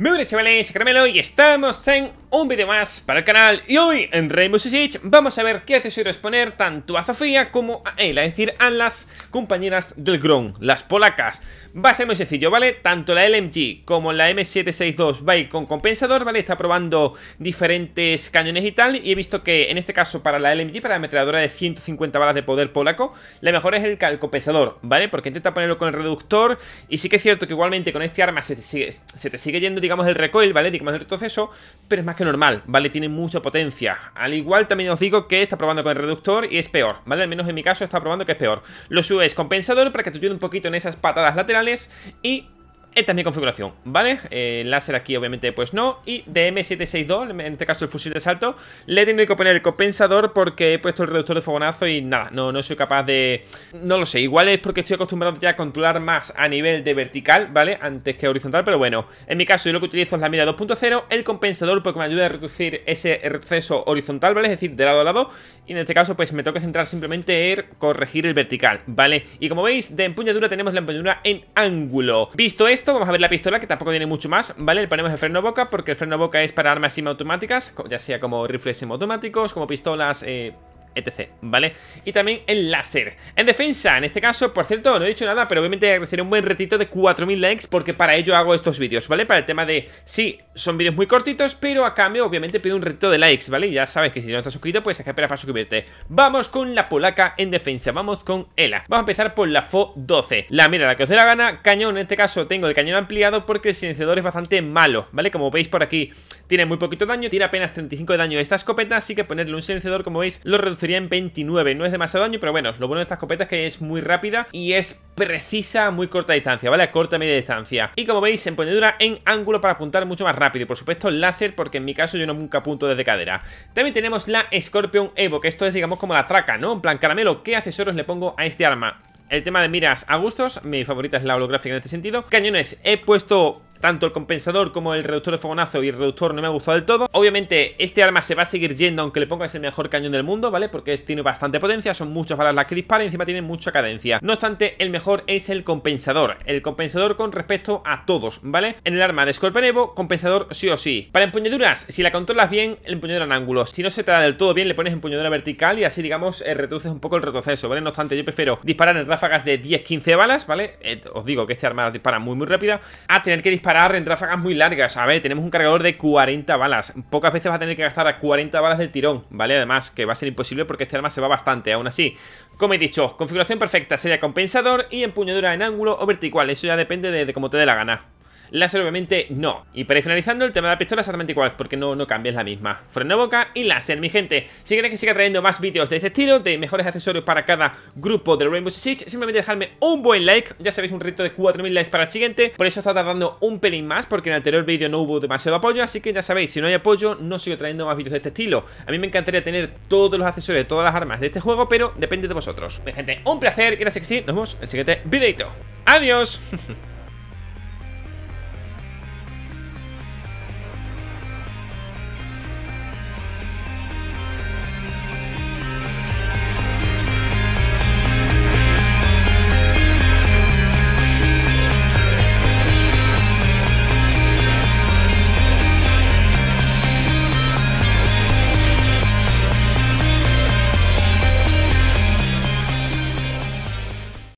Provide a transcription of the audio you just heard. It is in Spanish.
Muy buenas chavales, Carmelo y estamos en un vídeo más para el canal y hoy en Rainbow Six vamos a ver qué accesorios poner tanto a Sofía como a él, es decir, a las compañeras del Gron, las polacas. Va a ser muy sencillo, ¿vale? Tanto la LMG como la M762 va a con compensador, ¿vale? Está probando diferentes cañones y tal y he visto que en este caso para la LMG, para la ametralladora de 150 balas de poder polaco, la mejor es el, compensador, ¿vale? Porque intenta ponerlo con el reductor y sí que es cierto que igualmente con este arma se te sigue, se te sigue yendo, digamos, el recoil, ¿vale? Digamos el retroceso, pero es más normal, ¿vale? Tiene mucha potencia. Al igual también os digo que está probando con el reductor y es peor, ¿vale? Al menos en mi caso está probando que es peor. Lo es compensador para que te ayude un poquito en esas patadas laterales y esta es mi configuración, ¿vale? Eh, láser aquí obviamente pues no Y de M762, en este caso el fusil de salto Le he tenido que poner el compensador porque he puesto el reductor de fogonazo y nada No, no soy capaz de... no lo sé, igual es porque estoy acostumbrado ya a controlar más a nivel de vertical, ¿vale? Antes que horizontal, pero bueno En mi caso yo lo que utilizo es la mira 2.0 El compensador porque me ayuda a reducir ese retroceso horizontal, ¿vale? Es decir, de lado a lado Y en este caso pues me tengo centrar simplemente en corregir el vertical, ¿vale? Y como veis, de empuñadura tenemos la empuñadura en ángulo Visto esto esto, vamos a ver la pistola, que tampoco tiene mucho más, ¿vale? Le ponemos el freno boca, porque el freno boca es para armas semiautomáticas, ya sea como rifles semiautomáticos, como pistolas... Eh, etc. ¿Vale? Y también el láser. En defensa, en este caso, por cierto, no he dicho nada, pero obviamente agradeceré un buen retito de 4000 likes porque para ello hago estos vídeos, ¿vale? Para el tema de, sí, son vídeos muy cortitos, pero a cambio obviamente pido un retito de likes, ¿vale? ya sabes que si no estás suscrito, pues hay que esperar para suscribirte. Vamos con la polaca en defensa, vamos con Ela. Vamos a empezar por la FO 12. La mira, la que os dé la gana, cañón, en este caso tengo el cañón ampliado porque el silenciador es bastante malo, ¿vale? Como veis por aquí, tiene muy poquito daño, tiene apenas 35 de daño esta escopeta, así que ponerle un silenciador, como veis, lo Sería en 29. No es demasiado daño, pero bueno, lo bueno de esta escopeta es que es muy rápida y es precisa a muy corta distancia, ¿vale? corta media distancia. Y como veis, empuñadura en ángulo para apuntar mucho más rápido. Y por supuesto, láser, porque en mi caso yo no nunca apunto desde cadera. También tenemos la Scorpion Evo, que esto es, digamos, como la traca, ¿no? En plan, caramelo, ¿qué accesorios le pongo a este arma? El tema de miras a gustos, mi favorita es la holográfica en este sentido. Cañones, he puesto tanto el compensador como el reductor de fogonazo y el reductor no me ha gustado del todo. Obviamente, este arma se va a seguir yendo aunque le pongas el mejor cañón del mundo, ¿vale? Porque tiene bastante potencia, son muchas balas las que dispara y encima tiene mucha cadencia. No obstante, el mejor es el compensador. El compensador con respecto a todos, ¿vale? En el arma de Scorpion Evo, compensador sí o sí. Para empuñaduras, si la controlas bien, el empuñadura en ángulos. Si no se te da del todo bien, le pones empuñadura vertical y así, digamos, eh, reduces un poco el retroceso, ¿vale? No obstante, yo prefiero disparar en ráfagas de 10-15 balas, ¿vale? Eh, os digo que este arma dispara muy, muy rápida, a tener que disparar en ráfagas muy largas. A ver, tenemos un cargador de 40 balas. Pocas veces va a tener que gastar a 40 balas de tirón, ¿vale? Además, que va a ser imposible porque este arma se va bastante. Aún así, como he dicho, configuración perfecta sería compensador y empuñadura en ángulo o vertical. Eso ya depende de cómo te dé la gana. Láser obviamente no. Y para ir finalizando, el tema de la pistola es exactamente igual, porque no, no cambia, es la misma. Freno de boca y láser, mi gente. Si queréis que siga trayendo más vídeos de este estilo, de mejores accesorios para cada grupo de Rainbow Six, simplemente dejadme un buen like. Ya sabéis, un reto de 4.000 likes para el siguiente. Por eso está tardando un pelín más, porque en el anterior vídeo no hubo demasiado apoyo. Así que ya sabéis, si no hay apoyo, no sigo trayendo más vídeos de este estilo. A mí me encantaría tener todos los accesorios, de todas las armas de este juego, pero depende de vosotros. Mi gente, un placer, gracias que sí. Nos vemos en el siguiente videito. ¡Adiós!